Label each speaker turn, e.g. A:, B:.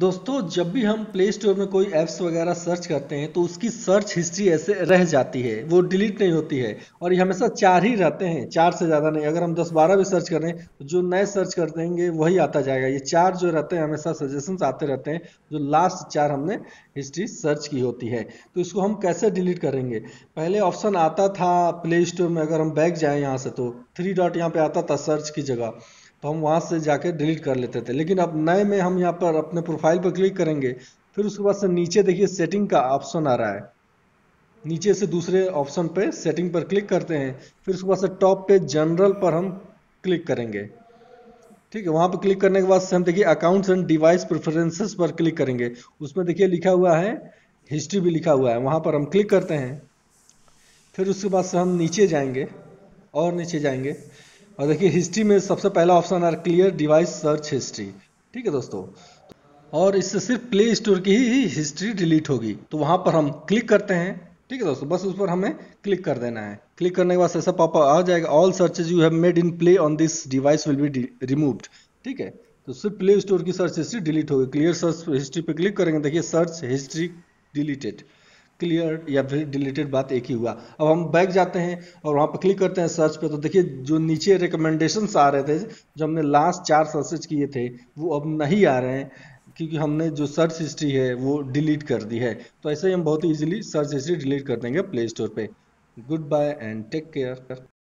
A: दोस्तों जब भी हम प्ले स्टोर में कोई ऐप्स वगैरह सर्च करते हैं तो उसकी सर्च हिस्ट्री ऐसे रह जाती है वो डिलीट नहीं होती है और ये हमेशा चार ही रहते हैं चार से ज़्यादा नहीं अगर हम दस बारह भी सर्च करें तो जो नए सर्च कर देंगे वही आता जाएगा ये चार जो रहते हैं हमेशा सजेशंस आते रहते हैं जो लास्ट चार हमने हिस्ट्री सर्च की होती है तो इसको हम कैसे डिलीट करेंगे पहले ऑप्शन आता था प्ले स्टोर में अगर हम बैक जाएँ यहाँ से तो थ्री डॉट यहाँ पर आता था सर्च की जगह तो हम वहाँ से जाके डिलीट कर लेते थे लेकिन अब नए में हम यहाँ पर अपने प्रोफाइल पर क्लिक करेंगे फिर उसके बाद से नीचे देखिए सेटिंग का ऑप्शन आ रहा है नीचे से दूसरे ऑप्शन पे सेटिंग पर क्लिक करते हैं फिर उसके बाद से टॉप पे जनरल पर हम क्लिक करेंगे ठीक है वहाँ पर क्लिक करने के बाद से हम देखिए अकाउंट्स एंड डिवाइस प्रेफरेंसेस पर क्लिक करेंगे उसमें देखिए लिखा हुआ है हिस्ट्री भी लिखा हुआ है वहाँ पर हम क्लिक करते हैं फिर उसके बाद से हम नीचे जाएंगे और नीचे जाएंगे और देखिए हिस्ट्री में सबसे पहला option are clear device search history ठीक है दोस्तों और इससे सिर्फ प्ले स्टोर की ही हिस्ट्री डिलीट होगी तो वहां पर हम क्लिक करते हैं ठीक है दोस्तों बस उस पर हमें क्लिक कर देना है क्लिक करने के बाद ऐसा पापा आ जाएगा all searches you have made in play on this device will be removed ठीक है तो सिर्फ प्ले स्टोर की सर्च हिस्ट्री डिलीट होगी क्लियर सर्च हिस्ट्री पे क्लिक करेंगे देखिए सर्च हिस्ट्री डिलीटेड क्लियर या फिर डिलीटेड बात एक ही हुआ अब हम बैक जाते हैं और वहाँ पर क्लिक करते हैं सर्च पे तो देखिए जो नीचे रिकमेंडेशंस आ रहे थे जो हमने लास्ट चार सर्चेज किए थे वो अब नहीं आ रहे हैं क्योंकि हमने जो सर्च हिस्ट्री है वो डिलीट कर दी है तो ऐसे ही हम बहुत ही ईजिली सर्च हिस्ट्री डिलीट कर देंगे प्ले स्टोर पर goodbye and take care